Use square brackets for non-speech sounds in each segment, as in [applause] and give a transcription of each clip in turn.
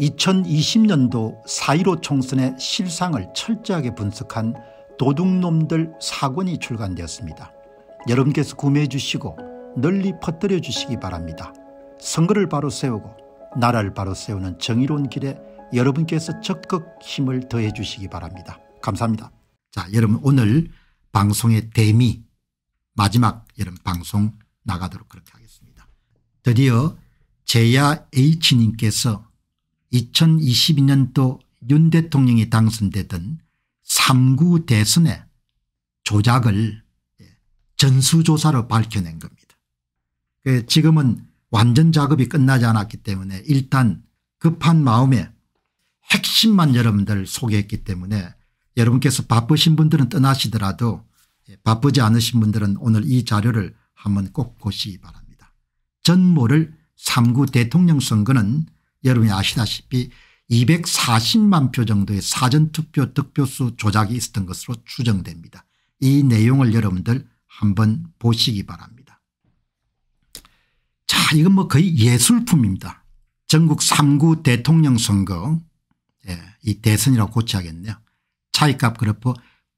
2020년도 4.15 총선의 실상을 철저하게 분석한 도둑놈들 사권이 출간되었습니다. 여러분께서 구매해 주시고 널리 퍼뜨려 주시기 바랍니다. 선거를 바로 세우고 나라를 바로 세우는 정의로운 길에 여러분께서 적극 힘을 더해 주시기 바랍니다. 감사합니다. 자 여러분 오늘 방송의 대미 마지막 여러분 방송 나가도록 그렇게 하겠습니다. 드디어 제야 H님께서 2022년도 윤 대통령이 당선되던 3구 대선의 조작을 예, 전수조사로 밝혀낸 겁니다. 그 지금은 완전 작업이 끝나지 않았기 때문에 일단 급한 마음에 핵심만 여러분들 소개했기 때문에 여러분께서 바쁘신 분들은 떠나시더라도 예, 바쁘지 않으신 분들은 오늘 이 자료를 한번 꼭 보시기 바랍니다. 전모를 3구 대통령 선거는 여러분이 아시다시피 240만 표 정도의 사전투표 득표수 조작이 있었던 것으로 추정됩니다. 이 내용을 여러분들 한번 보시기 바랍니다. 자 이건 뭐 거의 예술품입니다. 전국 3구 대통령 선거 예, 이 대선이라고 고쳐야겠네요. 차이값 그래프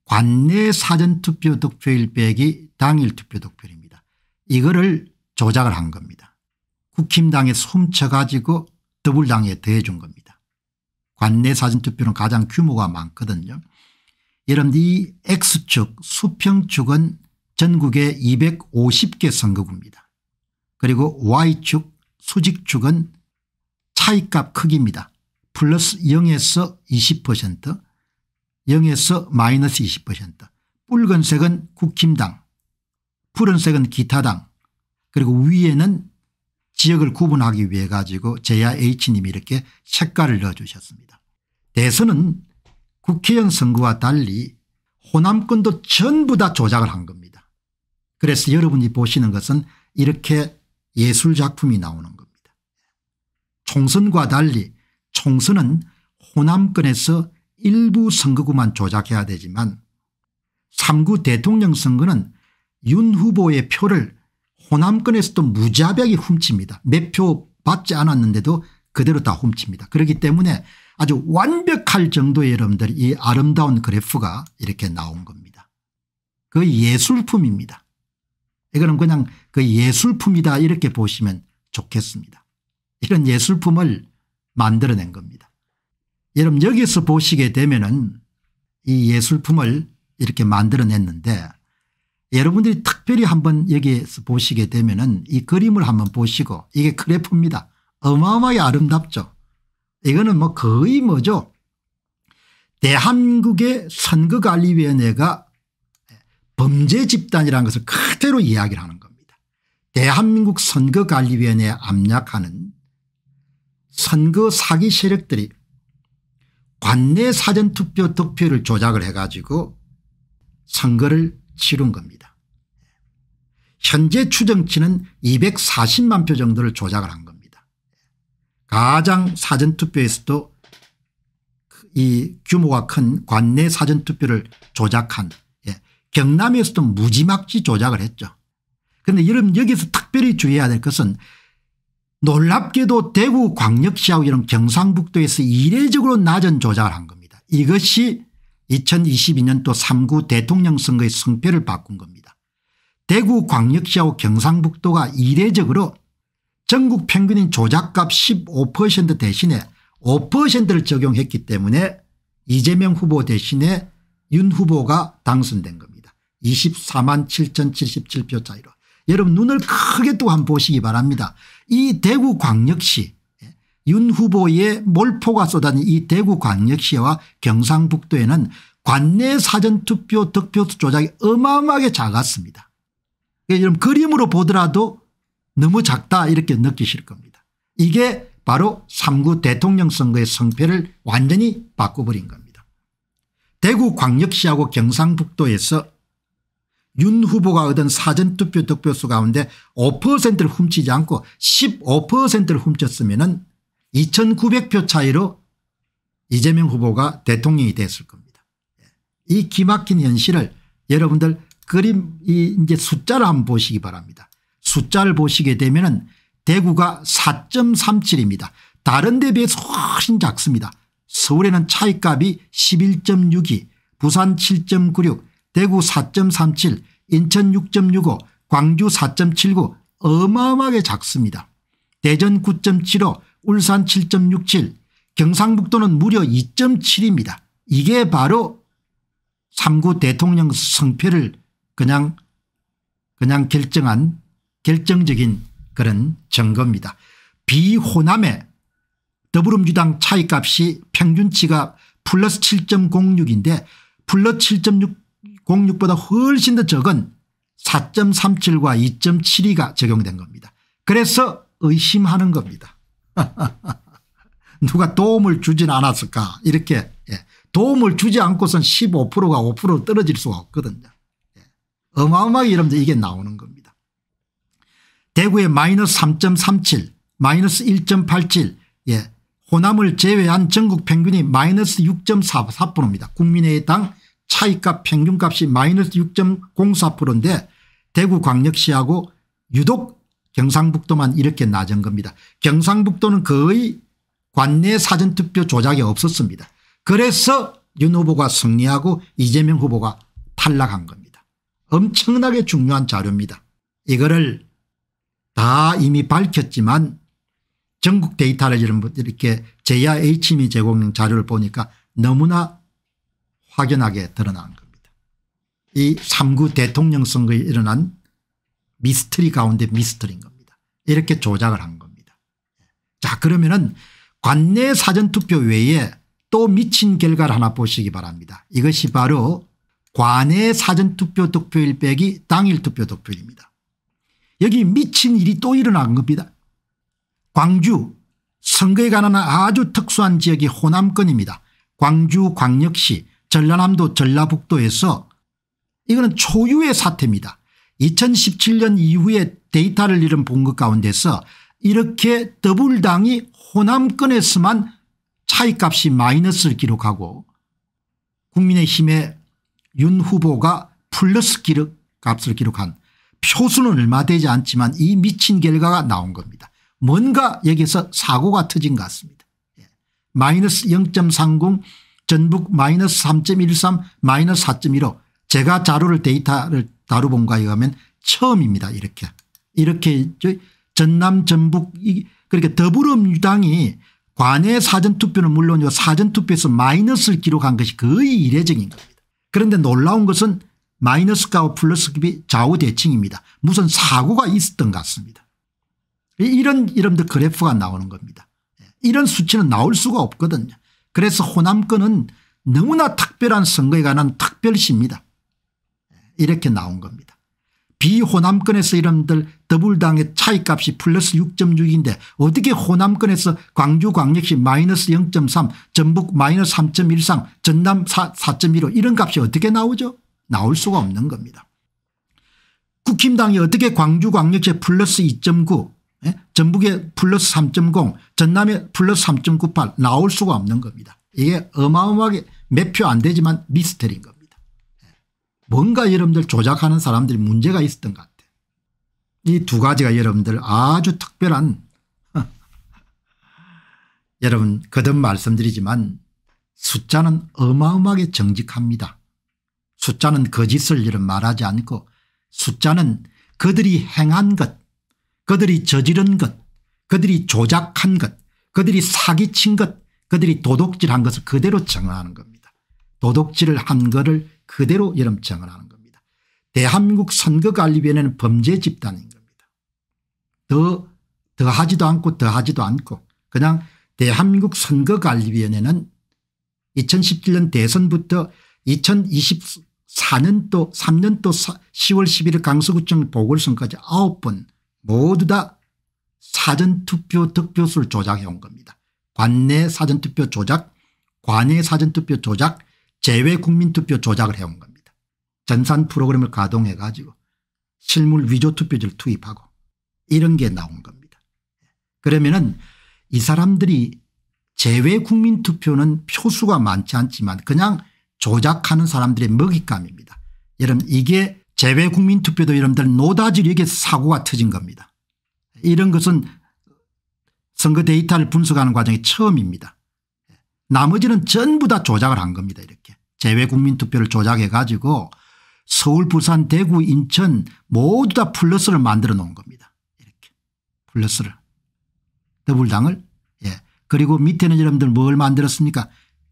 관내 사전투표 득표일 빼기 당일 투표 득표입니다 이거를 조작을 한 겁니다. 국힘당에서 훔쳐가지고 더불당에 더해 준 겁니다. 관내 사전투표는 가장 규모가 많거든요. 여러분 이 X축 수평축은 전국의 250개 선거구입니다. 그리고 Y축 수직축은 차이값 크기입니다. 플러스 0에서 20% 0에서 마이너스 20% 붉은색은 국힘당 푸른색은 기타당 그리고 위에는 지역을 구분하기 위해 가지고 제야 H님이 이렇게 색깔을 넣어주셨습니다. 대선은 국회의원 선거와 달리 호남권도 전부 다 조작을 한 겁니다. 그래서 여러분이 보시는 것은 이렇게 예술작품이 나오는 겁니다. 총선과 달리 총선은 호남권에서 일부 선거구만 조작해야 되지만 3구 대통령 선거는 윤 후보의 표를 호남권에서도 무자비하게 훔칩니다. 매표 받지 않았는데도 그대로 다 훔칩니다. 그렇기 때문에 아주 완벽할 정도의 여러분들 이 아름다운 그래프가 이렇게 나온 겁니다. 그 예술품입니다. 이거는 그냥 그 예술품이다 이렇게 보시면 좋겠습니다. 이런 예술품을 만들어낸 겁니다. 여러분 여기서 보시게 되면 은이 예술품을 이렇게 만들어냈는데 여러분들이 특별히 한번 여기에서 보시게 되면 은이 그림을 한번 보시고 이게 그래프입니다 어마어마하게 아름답죠. 이거는 뭐 거의 뭐죠. 대한국의 선거관리위원회가 범죄 집단이라는 것을 그대로 이야기를 하는 겁니다. 대한민국 선거관리위원회에 압력하는 선거 사기 세력들이 관내 사전투표 득표를 조작을 해가지고 선거를 치룬 겁니다. 현재 추정치는 240만 표 정도를 조작을 한 겁니다. 가장 사전투표에서도 그 이 규모가 큰 관내 사전투표를 조작한 예. 경남에서도 무지막지 조작을 했죠. 그런데 여러분 여기서 특별히 주의해야 될 것은 놀랍게도 대구 광역시하고 이런 경상북도에서 이례적으로 낮은 조작을 한 겁니다. 이것이 2022년도 3구 대통령 선거의 승패를 바꾼 겁니다. 대구 광역시하고 경상북도가 이례적으로 전국 평균인 조작값 15% 대신에 5%를 적용했기 때문에 이재명 후보 대신에 윤 후보가 당선된 겁니다. 24만 7,077표 차이로. 여러분 눈을 크게 또 한 번 보시기 바랍니다. 이 대구 광역시 윤 후보의 몰포가 쏟아진 이 대구 광역시와 경상북도에는 관내 사전투표 득표 수 조작이 어마어마하게 작았습니다. 그러니 그림으로 보더라도 너무 작다 이렇게 느끼실 겁니다. 이게 바로 3구 대통령 선거의 성패를 완전히 바꿔버린 겁니다. 대구 광역시하고 경상북도에서 윤 후보가 얻은 사전투표 득표수 가운데 5%를 훔치지 않고 15%를 훔쳤으면 2,900표 차이로 이재명 후보가 대통령이 됐을 겁니다. 예. 이 기막힌 현실을 여러분들 그림 이제 숫자를 한번 보시기 바랍니다. 숫자를 보시게 되면은 대구가 4.37입니다. 다른 데 비해서 훨씬 작습니다. 서울에는 차이값이 11.62 부산 7.96 대구 4.37 인천 6.65 광주 4.79 어마어마하게 작습니다. 대전 9.75 울산 7.67 경상북도는 무려 2.7입니다. 이게 바로 3구 대통령 성패를 그냥 그냥 결정한 결정적인 그런 증거입니다. 비호남의 더불어민주당 차이값이 평균치가 플러스 7.06인데 플러스 7.06보다 훨씬 더 적은 4.37과 2.72가 적용된 겁니다. 그래서 의심하는 겁니다. [laughs] 누가 도움을 주진 않았을까 이렇게 예. 도움을 주지 않고선 15%가 5% 떨어질 수가 없거든요. 예. 어마어마하게 여러분들 이게 나오는 겁니다. 대구에 마이너스 3.37 마이너스 1.87 예. 호남을 제외한 전국 평균이 마이너스 6.44%입니다. 국민의당 차이값 평균값이 마이너스 6.04%인데 대구광역시하고 유독 경상북도만 이렇게 낮은 겁니다. 경상북도는 거의 관내 사전투표 조작이 없었습니다. 그래서 윤 후보가 승리하고 이재명 후보가 탈락한 겁니다. 엄청나게 중요한 자료입니다. 이거를 다 이미 밝혔지만 전국 데이터를 이렇게 제야 H미 제공한 자료를 보니까 너무나 확연하게 드러난 겁니다. 이 3구 대통령 선거에 일어난 미스터리 가운데 미스터리인 겁니다. 이렇게 조작을 한 겁니다. 자 그러면은 관내 사전투표 외에 또 미친 결과를 하나 보시기 바랍니다. 이것이 바로 관내 사전투표 득표일 빼기 당일 투표 득표일입니다. 여기 미친 일이 또 일어난 겁니다. 광주 선거에 관한 아주 특수한 지역이 호남권입니다. 광주 광역시 전라남도 전라북도에서 이거는 초유의 사태입니다. 2017년 이후에 데이터를 잃은 본 것 가운데서 이렇게 더불당이 호남권에서만 차이값이 마이너스를 기록하고 국민의힘의 윤 후보가 플러스 기록 값을 기록한 표수는 얼마 되지 않지만 이 미친 결과가 나온 겁니다. 뭔가 여기서 사고가 터진 것 같습니다. 예. 마이너스 0.30 전북 마이너스 3.13 마이너스 4.15 제가 자료를 데이터를 다루본 거에 의하면 처음입니다. 이렇게. 이렇게 전남 전북 그러니까 더불어민주당이 관외 사전투표는 물론이고 사전투표에서 마이너스를 기록한 것이 거의 이례적인 겁니다. 그런데 놀라운 것은 마이너스 가 플러스 값이 좌우대칭입니다. 무슨 사고가 있었던 것 같습니다. 이런 이름도 그래프가 나오는 겁니다. 예. 이런 수치는 나올 수가 없거든요. 그래서 호남권은 너무나 특별한 선거에 관한 특별시입니다. 이렇게 나온 겁니다. 비호남권에서 이름들 더불당의 차이값이 플러스 6.6인데 어떻게 호남권에서 광주 광역시 마이너스 0.3 전북 마이너스 3.13 전남 4.15 이런 값이 어떻게 나오죠 나올 수가 없는 겁니다. 국힘당이 어떻게 광주 광역시 플러스 2.9 예? 전북에 플러스 3.0 전남에 플러스 3.98 나올 수가 없는 겁니다. 이게 어마어마하게 몇 표 안 되지만 미스터리인 겁니다. 뭔가 여러분들 조작하는 사람들이 문제가 있었던 것 같아요. 이 두 가지가 여러분들 아주 특별한 [laughs] 여러분 거듭 말씀드리지만 숫자는 어마어마하게 정직합니다. 숫자는 거짓을 그 이런 말하지 않고 숫자는 그들이 행한 것 그들이 저지른 것 그들이 조작한 것 그들이 사기친 것 그들이 도둑질한 것을 그대로 정하는 겁니다. 도둑질을 한 것을 그대로 여름청을 하는 겁니다. 대한민국 선거관리위원회는 범죄 집단인 겁니다. 더 더하지도 않고 더하지도 않고 그냥 대한민국 선거관리위원회는 2017년 대선부터 2024년도 3년도 10월 11일 강서구청 보궐선까지 9번 모두 다 사전투표 득표수를 조작해 온 겁니다. 관내 사전투표 조작 관내 사전투표 조작 재외 국민투표 조작을 해온 겁니다. 전산 프로그램을 가동해 가지고 실물 위조 투표지를 투입하고 이런 게 나온 겁니다. 그러면은 이 사람들이 재외 국민투표는 표수가 많지 않지만 그냥 조작하는 사람들의 먹잇감입니다. 여러분 이게 재외 국민투표도 여러분들 노다지리이게 사고가 터진 겁니다. 이런 것은 선거 데이터를 분석하는 과정이 처음입니다. 나머지는 전부 다 조작을 한 겁니다. 이렇게 재외국민투표를 조작해 가지고 서울 부산 대구 인천 모두 다 플러스를 만들어 놓은 겁니다. 이렇게 플러스를 더불당을 예 그리고 밑에는 여러분들 뭘 만들었습니까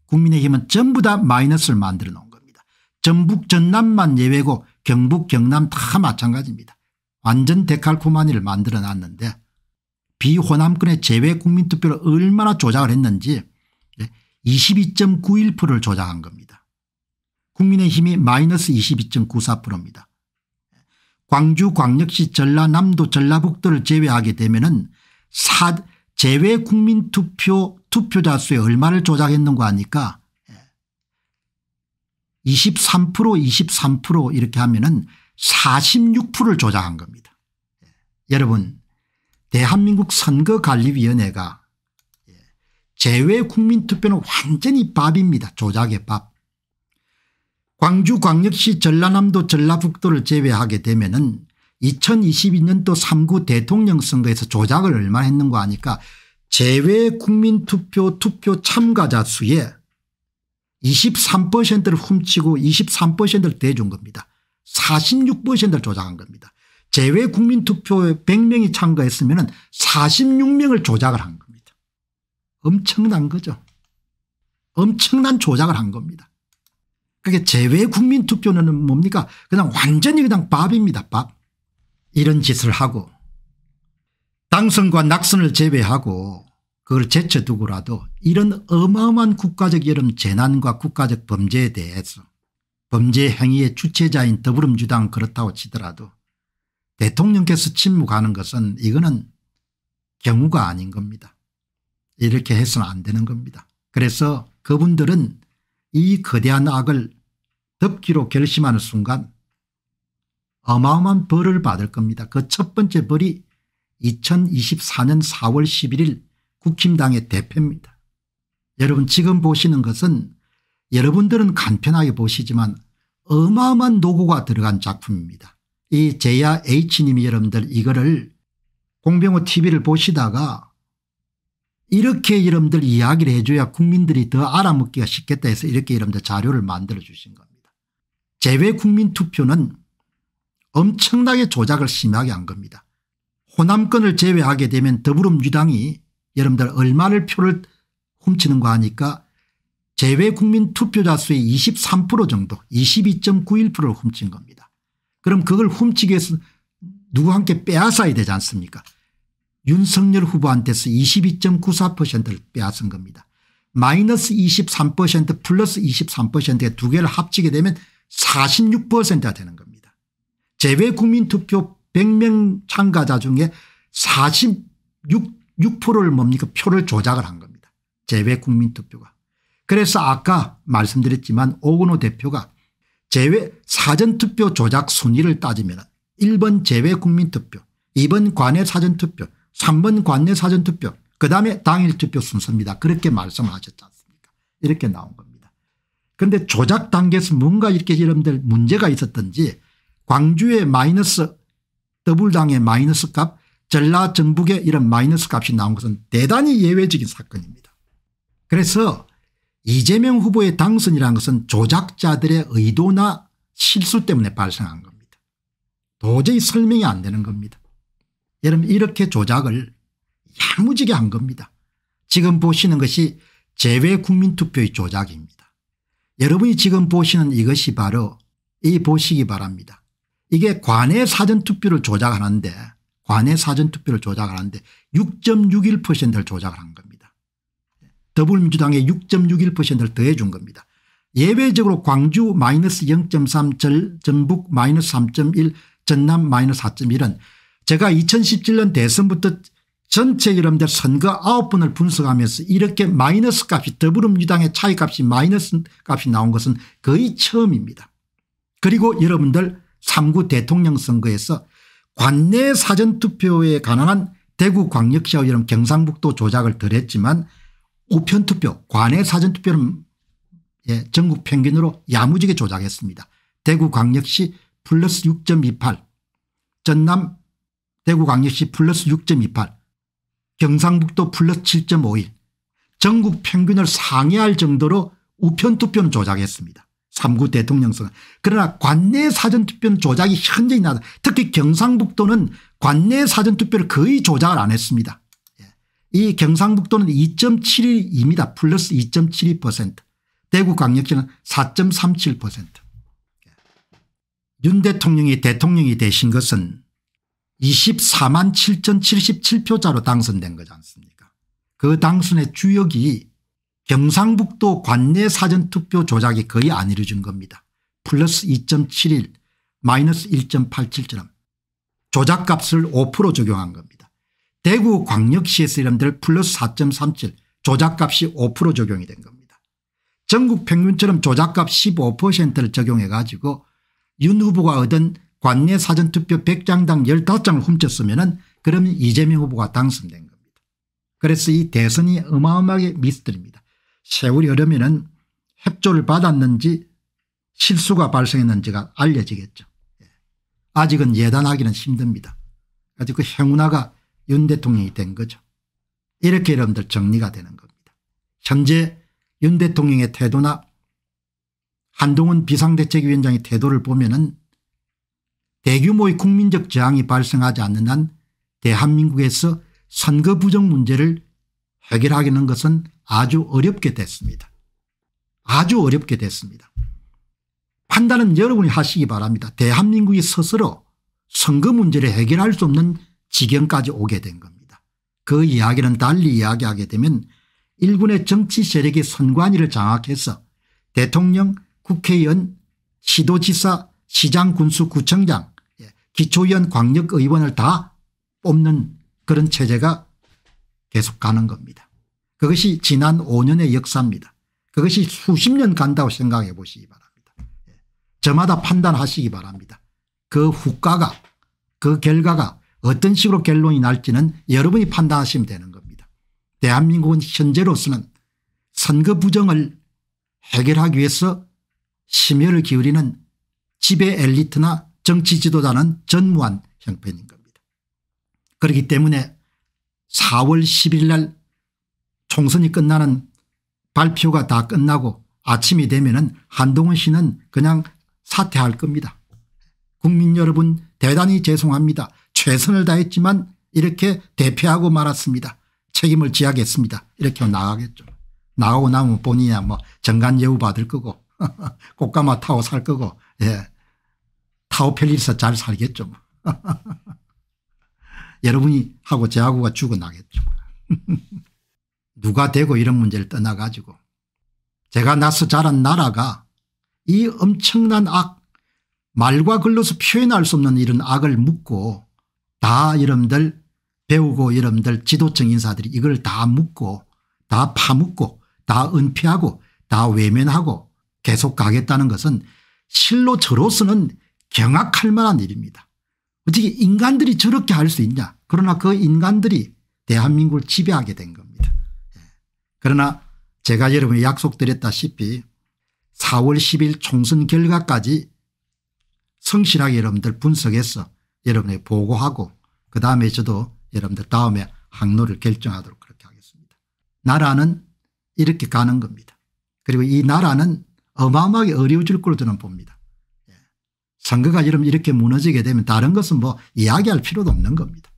국민의힘은 전부 다 마이너스를 만들어 놓은 겁니다. 전북 전남만 예외고 경북 경남 다 마찬가지입니다. 완전 데칼코마니를 만들어 놨는데 비호남권의 재외국민투표를 얼마나 조작을 했는지 22.91%를 조장한 겁니다. 국민의힘이 마이너스 22.94%입니다. 광주 광역시 전라남도 전라북도를 제외하게 되면 사 제외 국민투표 투표자 수의 얼마를 조작했는가 하니까 23% 23% 이렇게 하면 은 46%를 조작한 겁니다. 여러분 대한민국 선거관리위원회가 제외 국민투표는 완전히 밥입니다. 조작의 밥. 광주광역시 전라남도 전라북도를 제외하게 되면 은 2022년도 3구 대통령 선거에서 조작을 얼마 했는 거 아니까 제외 국민투표 투표 참가자 수에 23%를 훔치고 23%를 대준 겁니다. 46%를 조작한 겁니다. 제외 국민투표에 100명이 참가했으면 46명을 조작을 한 겁니다. 엄청난 거죠. 엄청난 조작을 한 겁니다. 그게 재외 국민투표는 뭡니까 그냥 완전히 그냥 밥입니다. 밥. 이런 짓을 하고 당선과 낙선을 제외하고 그걸 제쳐두고라도 이런 어마어마한 국가적 여름 재난과 국가적 범죄에 대해서 범죄 행위의 주체자인 더불어민주당 그렇다고 치더라도 대통령께서 침묵하는 것은 이거는 경우가 아닌 겁니다. 이렇게 해서는 안 되는 겁니다. 그래서 그분들은 이 거대한 악을 덮기로 결심하는 순간 어마어마한 벌을 받을 겁니다. 그 첫 번째 벌이 2024년 4월 11일 국힘당의 대표입니다. 여러분 지금 보시는 것은 여러분들은 간편하게 보시지만 어마어마한 노고가 들어간 작품입니다. 이 제야 H님이 여러분들 이거를 공병호 TV를 보시다가 이렇게 여러분들 이야기를 해줘야 국민들이 더 알아먹기가 쉽겠다 해서 이렇게 여러분들 자료를 만들어 주신 겁니다. 제외 국민 투표는 엄청나게 조작을 심하게 한 겁니다. 호남권을 제외하게 되면 더불어민주당이 여러분들 얼마를 표를 훔치는 거 하니까 제외 국민 투표자 수의 23% 정도 22.91%를 훔친 겁니다. 그럼 그걸 훔치기 위해서 누구한테 빼앗아야 되지 않습니까 윤석열 후보한테서 22.94%를 빼앗은 겁니다. 마이너스 23% 플러스 23%의 두 개를 합치게 되면 46%가 되는 겁니다. 재외 국민투표 100명 참가자 중에 46%를 뭡니까 표를 조작을 한 겁니다. 재외 국민투표가. 그래서 아까 말씀드렸지만 오건호 대표가 재외 사전투표 조작 순위를 따지면 1번 재외 국민투표 2번 관외 사전투표 3번 관내 사전투표 그다음에 당일투표 순서입니다. 그렇게 말씀하셨지 않습니까 이렇게 나온 겁니다. 그런데 조작 단계에서 뭔가 이렇게 여러분들 문제가 있었던지 광주의 마이너스 더블당의 마이너스 값 전라전북의 이런 마이너스 값이 나온 것은 대단히 예외적인 사건입니다. 그래서 이재명 후보의 당선이라는 것은 조작자들의 의도나 실수 때문에 발생한 겁니다. 도저히 설명이 안 되는 겁니다. 여러분 이렇게 조작을 야무지게 한 겁니다. 지금 보시는 것이 제외국민투표의 조작입니다. 여러분이 지금 보시는 이것이 바로 이 보시기 바랍니다. 이게 관외 사전투표를 조작하는데 관외 사전투표를 조작하는데 6.61%를 조작을 한 겁니다. 더불어민주당의 6.61%를 더해 준 겁니다. 예외적으로 광주 마이너스 0.3 전북 마이너스 3.1 전남 마이너스 4.1은 제가 2017년 대선부터 전체 여러분들 선거 9번을 분석하면서 이렇게 마이너스 값이 더불어민주당의 차이값이 마이너스 값이 나온 것은 거의 처음입니다. 그리고 여러분들 3구 대통령 선거에서 관내 사전투표에 가능한 대구 광역시와 여름 경상북도 조작을 덜했지만 우편투표 관내 사전투표는 예, 전국 평균으로 야무지게 조작했습니다. 대구 광역시 플러스 6.28 전남 대구 광역시 플러스 6.28 경상북도 플러스 7.51 전국 평균을 상회할 정도로 우편투표는 조작했습니다. 3구 대통령 선거. 그러나 관내 사전투표는 조작이 현저히 나다. 특히 경상북도는 관내 사전투표를 거의 조작을 안 했습니다. 예. 이 경상북도는 2.72입니다. 플러스 2.72%. 대구 광역시는 4.37%. 예. 윤 대통령이 대통령이 되신 것은 24만 7,077표자로 당선된 거지 않습니까 그 당선의 주역이 경상북도 관내 사전투표 조작이 거의 안 이루어진 겁니다. 플러스 2.71 마이너스 1.87처럼 조작값을 5% 적용한 겁니다. 대구 광역시에서 이름들 플러스 4.37 조작값이 5% 적용이 된 겁니다. 전국 평균처럼 조작값 15%를 적용해 가지고 윤 후보가 얻은 관내 사전투표 100장당 15장을 훔쳤으면 그러면 이재명 후보가 당선된 겁니다. 그래서 이 대선이 어마어마하게 미스터입니다. 세월이 흐르면 협조를 받았는지 실수가 발생했는지가 알려지겠죠. 예. 아직은 예단하기는 힘듭니다. 아직 그 행운아가 윤 대통령이 된 거죠. 이렇게 여러분들 정리가 되는 겁니다. 현재 윤 대통령의 태도나 한동훈 비상대책위원장의 태도를 보면 은 대규모의 국민적 저항이 발생하지 않는 한 대한민국에서 선거 부정 문제를 해결하기는 것은 아주 어렵게 됐습니다. 아주 어렵게 됐습니다. 판단은 여러분이 하시기 바랍니다. 대한민국이 스스로 선거 문제를 해결할 수 없는 지경까지 오게 된 겁니다. 그 이야기는 달리 이야기하게 되면 일군의 정치 세력의 선관위를 장악해서 대통령, 국회의원, 시도지사, 시장 군수 구청장 예, 기초위원 광역의원을 다 뽑는 그런 체제가 계속 가는 겁니다. 그것이 지난 5년의 역사입니다. 그것이 수십 년 간다고 생각해 보시기 바랍니다. 예, 저마다 판단하시기 바랍니다. 그 후과가 그 결과가 어떤 식으로 결론이 날지는 여러분이 판단하시면 되는 겁니다. 대한민국은 현재로서는 선거 부정을 해결하기 위해서 심혈을 기울이는 지배 엘리트나 정치 지도자는 전무한 형편인 겁니다. 그렇기 때문에 4월 10일 날 총선이 끝나는 발표가 다 끝나고 아침이 되면 한동훈 씨는 그냥 사퇴할 겁니다. 국민 여러분 대단히 죄송합니다. 최선을 다했지만 이렇게 대표하고 말았습니다. 책임을 지하겠습니다. 이렇게 나가겠죠. 나가고 나면 본인이야 뭐 정관 예우 받을 거고 [laughs] 꽃가마 타고 살 거고 예. 타오펠리에서 잘 살겠죠. 뭐. [laughs] 여러분이 하고 제하고가 죽어나겠죠. [laughs] 누가 되고 이런 문제를 떠나가지고 제가 나서 자란 나라가 이 엄청난 악 말과 글로서 표현할 수 없는 이런 악을 묻고 다 여러분들 배우고 여러분들 지도층 인사들이 이걸 다 묻고 다 파묻고 다 은폐하고 다 외면하고 계속 가겠다는 것은 실로 저로서는 경악할 만한 일입니다. 어떻게 인간들이 저렇게 할 수 있냐. 그러나 그 인간들이 대한민국을 지배하게 된 겁니다. 예. 그러나 제가 여러분에 약속드렸다시피 4월 10일 총선 결과까지 성실하게 여러분들 분석해서 여러분에 보고하고 그다음에 저도 여러분들 다음에 항로를 결정하도록 그렇게 하겠습니다. 나라는 이렇게 가는 겁니다. 그리고 이 나라는 어마어마하게 어려워질 걸로 저는 봅니다. 선거가 이러 면 이렇게 무너지게 되면 다른 것은 뭐 이야기할 필요도 없는 겁니다.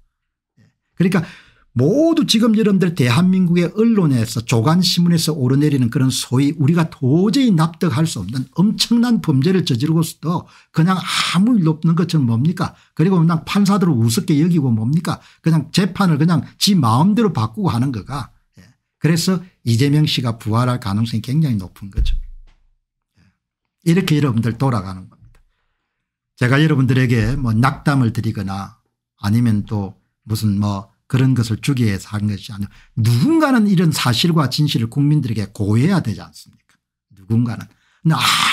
예. 그러니까 모두 지금 여러분들 대한민국의 언론에서 조간신문에서 오르내리는 그런 소위 우리가 도저히 납득할 수 없는 엄청난 범죄를 저지르고서도 그냥 아무 일 없는 것처럼 뭡니까 그리고 그냥 판사들을 우습게 여기고 뭡니까 그냥 재판을 그냥 지 마음대로 바꾸고 하는 거가 예. 그래서 이재명 씨가 부활할 가능성이 굉장히 높은 거죠. 예. 이렇게 여러분들 돌아가는 겁니다. 제가 여러분들에게 뭐 낙담을 드리거나 아니면 또 무슨 뭐 그런 것을 주기 위해서 한 것이 아니고 누군가는 이런 사실과 진실을 국민들에게 고해야 되지 않습니까 누군가는.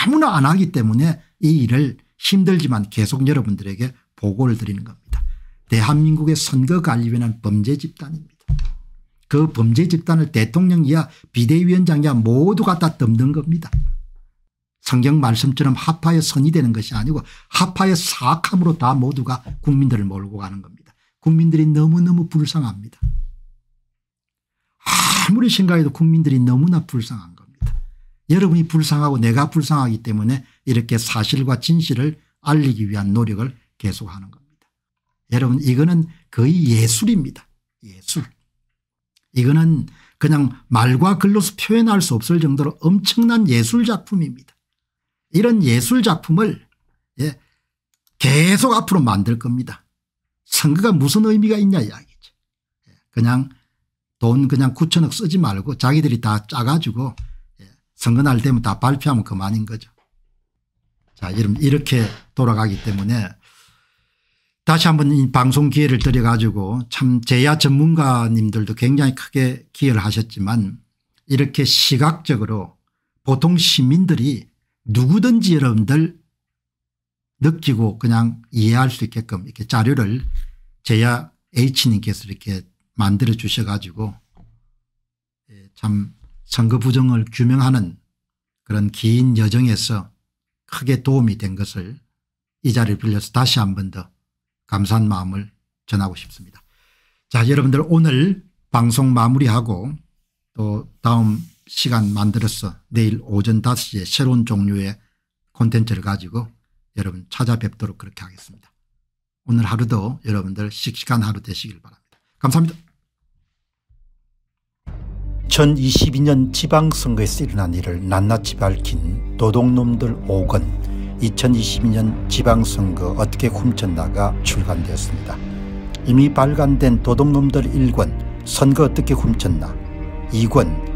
아무나 안 하기 때문에 이 일을 힘들지만 계속 여러분들에게 보고를 드리는 겁니다. 대한민국의 선거관리위원회는 범죄 집단입니다. 그 범죄 집단을 대통령이야 비대위원장이야 모두 가다 덮는 겁니다. 성경 말씀처럼 하파의 선이 되는 것이 아니고 하파의 사악함으로 다 모두가 국민들을 몰고 가는 겁니다. 국민들이 너무너무 불쌍합니다. 아무리 생각해도 국민들이 너무나 불쌍한 겁니다. 여러분이 불쌍하고 내가 불쌍하기 때문에 이렇게 사실과 진실을 알리기 위한 노력을 계속하는 겁니다. 여러분 이거는 거의 예술입니다. 예술. 이거는 그냥 말과 글로서 표현할 수 없을 정도로 엄청난 예술작품입니다. 이런 예술 작품을 예, 계속 앞으로 만들 겁니다. 선거가 무슨 의미가 있냐 이야기죠. 예, 그냥 돈 그냥 9천억 쓰지 말고 자기들이 다 짜가지고 예, 선거날 되면 다 발표하면 그만인 거죠. 자 여러분 이렇게 돌아가기 때문에 다시 한번 이 방송 기회를 드려가지고참 제야 전문가님들도 굉장히 크게 기여를 하셨지만 이렇게 시각적으로 보통 시민들이 누구든지 여러분들 느끼고 그냥 이해할 수 있게끔 이렇게 자료를 제야 H님께서 이렇게 만들어 주셔 가지고 예, 참 선거 부정을 규명하는 그런 긴 여정에서 크게 도움이 된 것을 이 자리를 빌려서 다시 한 번 더 감사한 마음을 전하고 싶습니다. 자 여러분들 오늘 방송 마무리하고 또 다음 시간 만들어서 내일 오전 5시에 새로운 종류의 콘텐츠를 가지고 여러분 찾아뵙도록 그렇게 하겠습니다. 오늘 하루도 여러분들 씩씩한 하루 되시길 바랍니다. 감사합니다. 2022년 지방선거에서 일어난 일을 낱낱이 밝힌 도둑놈들 5권 2022년 지방선거 어떻게 훔쳤나가 출간되었습니다. 이미 발간된 도둑놈들 1권 선거 어떻게 훔쳤나 2권